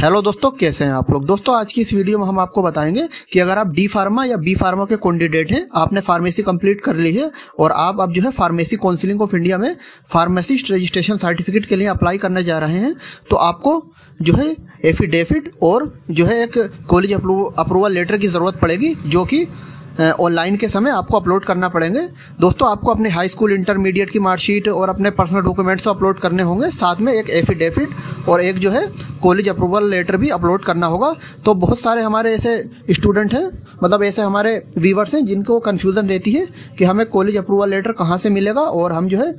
hello दोस्तों कैसे हैं आप लोग दोस्तों आज की इस वीडियो में हम आपको बताएंगे कि अगर आप डी फार्मा या बी फार्मा के कैंडिडेट हैं आपने फार्मेसी कंप्लीट कर ली है और आप अब जो है फार्मेसी काउंसिलिंग ऑफ इंडिया में फार्मेसिस्ट रजिस्ट्रेशन सर्टिफिकेट के लिए अप्लाई करने जा रहे हैं तो आपको जो है एफिडेविट और जो है एक कॉलेज अप्रूवल लेटर की ज़रूरत पड़ेगी जो कि ऑनलाइन के समय आपको अपलोड करना पड़ेंगे दोस्तों आपको अपने हाई स्कूल इंटरमीडिएट की मार्कशीट और अपने पर्सनल डॉक्यूमेंट्स अपलोड करने होंगे साथ में एक एफिडेविट और एक जो है कॉलेज अप्रूवल लेटर भी अपलोड करना होगा तो बहुत सारे हमारे ऐसे स्टूडेंट हैं मतलब ऐसे हमारे व्यूवर्स हैं जिनको कन्फ्यूज़न रहती है कि हमें कॉलेज अप्रूवल लेटर कहाँ से मिलेगा और हम जो है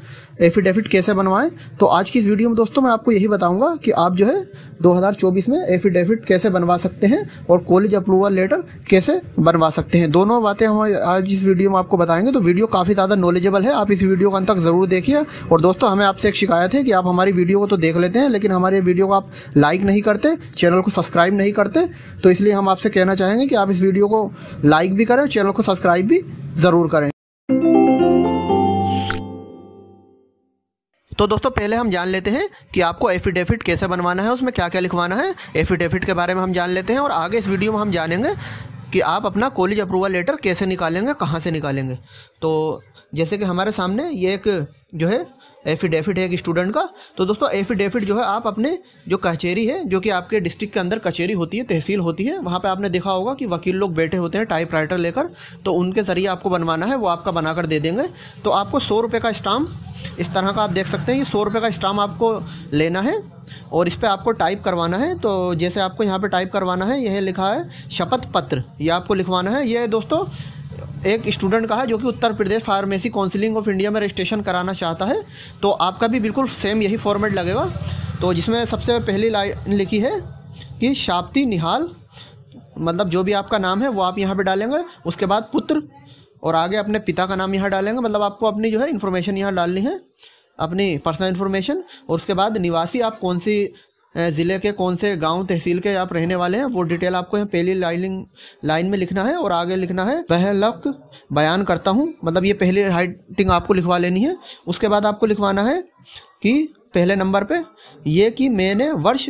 एफिडेविट कैसे बनवाएं तो आज की इस वीडियो में दोस्तों मैं आपको यही बताऊँगा कि आप जो है 2024 में एफिडेविट कैसे बनवा सकते हैं और कॉलेज अप्रूवल लेटर कैसे बनवा सकते हैं दोनों बातें हम आज इस वीडियो में आपको बताएंगे तो वीडियो काफ़ी ज़्यादा नॉलेजेबल है आप इस वीडियो का अंत तक ज़रूर देखिए और दोस्तों हमें आपसे एक शिकायत है कि आप हमारी वीडियो को तो देख लेते हैं लेकिन हमारे वीडियो को आप लाइक नहीं करते चैनल को सब्सक्राइब नहीं करते तो इसलिए हम आपसे कहना चाहेंगे कि आप इस वीडियो को लाइक भी करें चैनल को सब्सक्राइब भी ज़रूर करें तो दोस्तों पहले हम जान लेते हैं कि आपको एफिडेविट कैसे बनवाना है उसमें क्या क्या लिखवाना है एफिडेविट के बारे में हम जान लेते हैं और आगे इस वीडियो में हम जानेंगे कि आप अपना कॉलेज अप्रूवल लेटर कैसे निकालेंगे कहाँ से निकालेंगे तो जैसे कि हमारे सामने ये एक जो है एफिडेविट है एक स्टूडेंट का तो दोस्तों एफिडेविट जो है आप अपने जो कचहरी है जो कि आपके डिस्ट्रिक्ट के अंदर कचहरी होती है तहसील होती है वहाँ पे आपने देखा होगा कि वकील लोग बैठे होते हैं टाइप राइटर लेकर तो उनके ज़रिए आपको बनवाना है वो आपका बनाकर दे देंगे तो आपको सौ रुपये का स्टाम्प इस तरह का आप देख सकते हैं ये सौ रुपये का स्टाम्प आपको लेना है और इस पर आपको टाइप करवाना है तो जैसे आपको यहाँ पर टाइप करवाना है यह लिखा है शपथ पत्र ये आपको लिखवाना है ये दोस्तों एक स्टूडेंट का है जो कि Uttar Pradesh pharmacy counselling of India में रजिस्ट्रेशन कराना चाहता है तो आपका भी बिल्कुल सेम यही फॉर्मेट लगेगा तो जिसमें सबसे पहली लाइन लिखी है कि शाप्ती निहाल मतलब जो भी आपका नाम है वो आप यहाँ पे डालेंगे उसके बाद पुत्र और आगे अपने पिता का नाम यहाँ डालेंगे मतलब आपको अपनी जो है इन्फॉर्मेशन यहाँ डालनी है अपनी पर्सनल इन्फॉर्मेशन और उसके बाद निवासी आप कौन सी ज़िले के कौन से गांव तहसील के आप रहने वाले हैं वो डिटेल आपको यहाँ पहली लाइनिंग लाइन में लिखना है और आगे लिखना है वह बयान करता हूँ मतलब ये पहली हाइटिंग आपको लिखवा लेनी है उसके बाद आपको लिखवाना है कि पहले नंबर पे ये कि मैंने वर्ष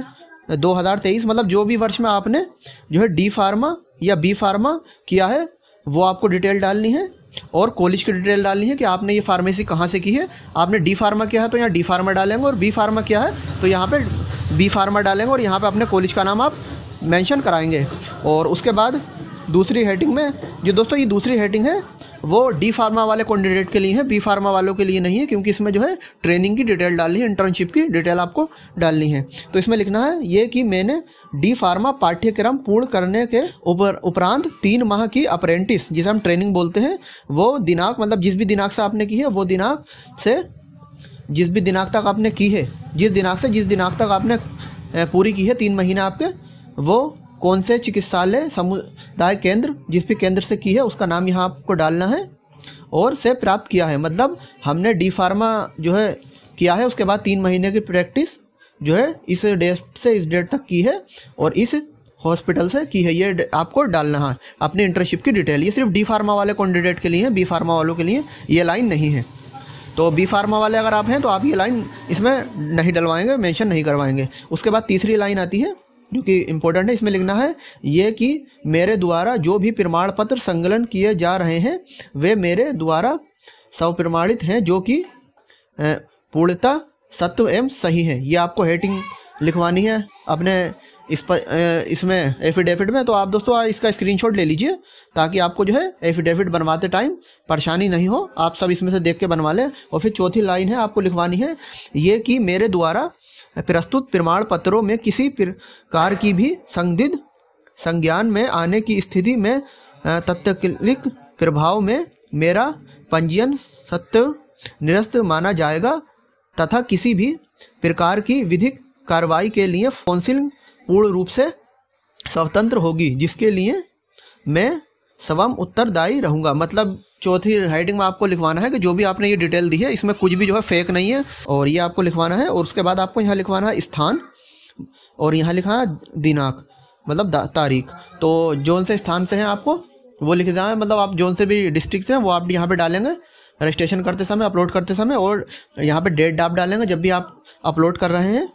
2023 मतलब जो भी वर्ष में आपने जो है डी फार्मा या बी फार्मा किया है वो आपको डिटेल डालनी है और कॉलेज की डिटेल डालनी है कि आपने ये फार्मेसी कहाँ से की है आपने डी फार्मा किया है तो यहाँ डी फार्मा डालेंगे और बी फार्मा किया है तो यहाँ पर बी फार्मा डालेंगे और यहाँ पर अपने कॉलेज का नाम आप मैंशन कराएँगे और उसके बाद दूसरी हेडिंग में जो दोस्तों ये दूसरी हेडिंग है वो डी फार्मा वाले कैंडिडेट के लिए है बी फार्मा वालों के लिए नहीं है क्योंकि इसमें जो है ट्रेनिंग की डिटेल डालनी है इंटर्नशिप की डिटेल आपको डालनी है तो इसमें लिखना है ये कि मैंने डी फार्मा पाठ्यक्रम पूर्ण करने के ऊपर उपरांत तीन माह की अप्रेंटिस जिसे हम ट्रेनिंग बोलते हैं वो दिनांक मतलब जिस भी दिनांक से आपने की है वो दिनांक से जिस भी दिनांक तक आपने की है जिस दिनांक से जिस दिनांक तक आपने पूरी की है तीन महीने आपके वो कौन से चिकित्सालय समुदाय केंद्र जिस भी केंद्र से की है उसका नाम यहाँ आपको डालना है और से प्राप्त किया है मतलब हमने डी फार्मा जो है किया है उसके बाद तीन महीने की प्रैक्टिस जो है इस डेट से इस डेट तक की है और इस हॉस्पिटल से की है ये आपको डालना है अपने इंटर्नशिप की डिटेल ये सिर्फ डी फार्मा वाले कैंडिडेट के लिए है बी फार्मा वालों के लिए ये लाइन नहीं है तो बी फार्मा वाले अगर आप हैं तो आप ये लाइन इसमें नहीं डलवाएंगे मेंशन नहीं करवाएंगे उसके बाद तीसरी लाइन आती है जो कि इम्पोर्टेंट है इसमें लिखना है ये कि मेरे द्वारा जो भी प्रमाण पत्र संकलन किए जा रहे हैं वे मेरे द्वारा स्वप्रमाणित प्रमाणित हैं जो कि पूर्णता सत्व एवं सही है ये आपको हेटिंग लिखवानी है अपने इस पर इसमें एफिडेविट में तो आप दोस्तों इसका स्क्रीनशॉट ले लीजिए ताकि आपको जो है एफिडेविट बनवाते टाइम परेशानी नहीं हो आप सब इसमें से देख के बनवा लें और फिर चौथी लाइन है आपको लिखवानी है ये कि मेरे द्वारा प्रस्तुत प्रमाण पत्रों में किसी प्रकार की भी संदिग्ध संज्ञान में आने की स्थिति में तत्कालिक प्रभाव में मेरा पंजीयन सत्य निरस्त माना जाएगा तथा किसी भी प्रकार की विधिक कार्रवाई के लिए काउंसिलिंग पूर्ण रूप से स्वतंत्र होगी जिसके लिए मैं स्वम उत्तरदायी रहूँगा मतलब चौथी हेडिंग में आपको लिखवाना है कि जो भी आपने ये डिटेल दी है इसमें कुछ भी जो है फेक नहीं है और ये आपको लिखवाना है और उसके बाद आपको यहाँ लिखवाना है स्थान और यहाँ लिखा है दिनांक मतलब तारीख तो जोन से स्थान से हैं आपको वो लिख जाए मतलब आप जोन से भी डिस्ट्रिक्ट से हैं वो आप यहाँ पर डालेंगे रजिस्ट्रेशन करते समय अपलोड करते समय और यहाँ पर डेट आप डालेंगे जब भी आप अपलोड कर रहे हैं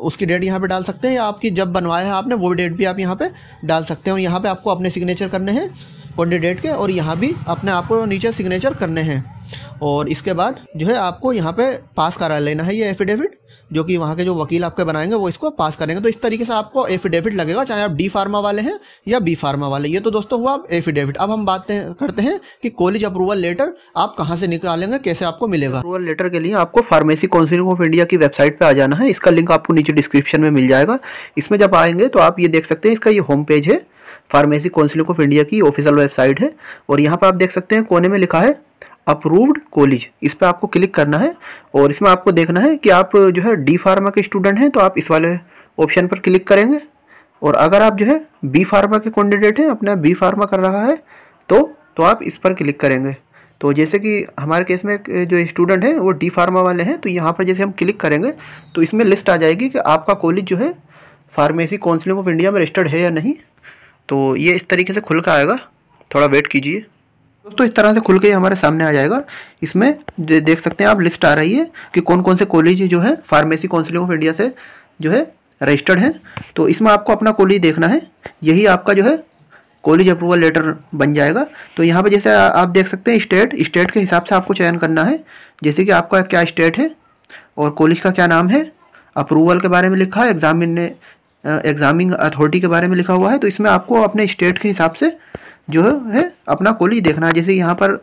उसकी डेट यहाँ पे डाल सकते हैं या आपकी जब बनवाया है आपने वो डेट भी आप यहाँ पे डाल सकते हैं और यहाँ पे आपको अपने सिग्नेचर करने हैं डेट के और यहाँ भी अपने आपको नीचे सिग्नेचर करने हैं और इसके बाद जो है आपको यहाँ पे पास करा लेना है ये एफिडेविट जो कि वहाँ के जो वकील आपके बनाएंगे वो इसको पास करेंगे तो इस तरीके से आपको एफिडेविट लगेगा चाहे आप डी फार्मा वाले हैं या बी फार्मा वाले ये तो दोस्तों हुआ एफिडेविट अब हम बात करते हैं कि कॉलेज अप्रूवल लेटर आप कहाँ से निकालेंगे कैसे आपको मिलेगा अप्रूवल लेटर के लिए आपको फार्मेसी काउंसिल ऑफ इंडिया की वेबसाइट पर आ जाना है इसका लिंक आपको नीचे डिस्क्रिप्शन में मिल जाएगा इसमें जब आएंगे तो आप ये देख सकते हैं इसका ये होम पेज है फार्मेसी काउंसिल ऑफ इंडिया की ऑफिशियल वेबसाइट है और यहाँ पर आप देख सकते हैं कोने में लिखा है अप्रूव्ड कॉलेज इस पर आपको क्लिक करना है और इसमें आपको देखना है कि आप जो है डी फार्मा के स्टूडेंट हैं तो आप इस वाले ऑप्शन पर क्लिक करेंगे और अगर आप जो है बी फार्मा के कैंडिडेट हैं अपना बी फार्मा कर रहा है तो तो आप इस पर क्लिक करेंगे तो जैसे कि हमारे केस में जो स्टूडेंट हैं वो डी फार्मा वाले हैं तो यहाँ पर जैसे हम क्लिक करेंगे तो इसमें लिस्ट आ जाएगी कि आपका कॉलेज जो है फार्मेसी काउंसिलिंग ऑफ इंडिया में रजिस्टर्ड है या नहीं तो ये इस तरीके से खुल कर आएगा थोड़ा वेट कीजिए दोस्तों इस तरह से खुल के हमारे सामने आ जाएगा इसमें देख सकते हैं आप लिस्ट आ रही है कि कौन कौन से कॉलेज जो है फार्मेसी काउंसिलिंग ऑफ इंडिया से जो है रजिस्टर्ड है तो इसमें आपको अपना कॉलेज देखना है यही आपका जो है कॉलेज अप्रूवल लेटर बन जाएगा तो यहाँ पर जैसे आप देख सकते हैं स्टेट स्टेट के हिसाब से आपको चयन करना है जैसे कि आपका क्या स्टेट है और कॉलेज का क्या नाम है अप्रूवल के बारे में लिखा है एग्जामिन ने एग्जामिंग अथॉरिटी के बारे में लिखा हुआ है तो इसमें आपको अपने स्टेट के हिसाब से जो है अपना कॉलेज देखना है जैसे यहाँ पर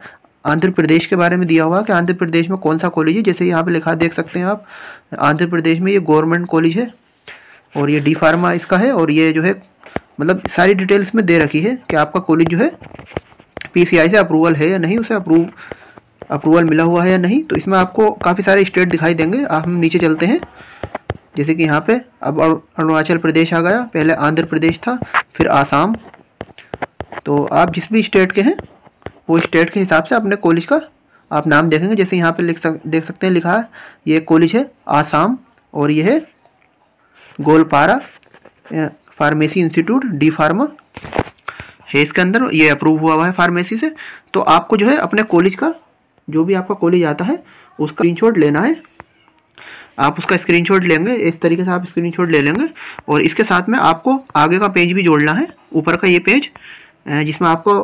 आंध्र प्रदेश के बारे में दिया हुआ है कि आंध्र प्रदेश में कौन सा कॉलेज है जैसे यहाँ पे लिखा देख सकते हैं आप आंध्र प्रदेश में ये गवर्नमेंट कॉलेज है और ये डी फार्मा इसका है और ये जो है मतलब सारी डिटेल्स में दे रखी है कि आपका कॉलेज जो है पी से अप्रूवल है या नहीं उसे अप्रूव अप्रूवल मिला हुआ है या नहीं तो इसमें आपको काफ़ी सारे स्टेट दिखाई देंगे आप हम नीचे चलते हैं जैसे कि यहाँ पे अब अरुणाचल प्रदेश आ गया पहले आंध्र प्रदेश था फिर आसाम तो आप जिस भी स्टेट के हैं वो स्टेट के हिसाब से अपने कॉलेज का आप नाम देखेंगे जैसे यहाँ पे लिख सक देख सकते हैं लिखा है ये कॉलेज है आसाम और ये है Goalpara pharmacy institute D pharma है इसके अंदर ये अप्रूव हुआ हुआ है फार्मेसी से तो आपको जो है अपने कॉलेज का जो भी आपका कॉलेज आता है उसका स्क्रीनशॉट लेना है आप उसका स्क्रीनशॉट लेंगे इस तरीके से आप स्क्रीनशॉट ले लेंगे और इसके साथ में आपको आगे का पेज भी जोड़ना है ऊपर का ये पेज जिसमें आपको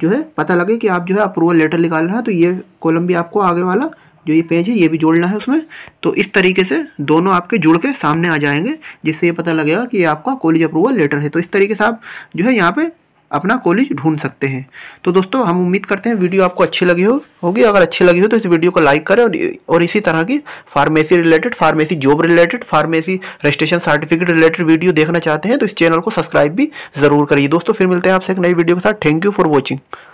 जो है पता लगे कि आप जो है अप्रूवल लेटर निकाल रहे हैं तो ये कॉलम भी आपको आगे वाला जो ये पेज है ये भी जोड़ना है उसमें तो इस तरीके से दोनों आपके जुड़ के सामने आ जाएंगे जिससे ये पता लगेगा कि ये आपका कॉलेज अप्रूवल लेटर है तो इस तरीके से आप जो है यहाँ पे अपना कॉलेज ढूंढ सकते हैं तो दोस्तों हम उम्मीद करते हैं वीडियो आपको अच्छी लगी हो होगी अगर अच्छी लगी हो तो इस वीडियो को लाइक करें और और इसी तरह की pharmacy related pharmacy job related pharmacy registration certificate related video देखना चाहते हैं तो इस चैनल को सब्सक्राइब भी ज़रूर करिए दोस्तों फिर मिलते हैं आपसे एक नई वीडियो के साथ थैंक यू फॉर वॉचिंग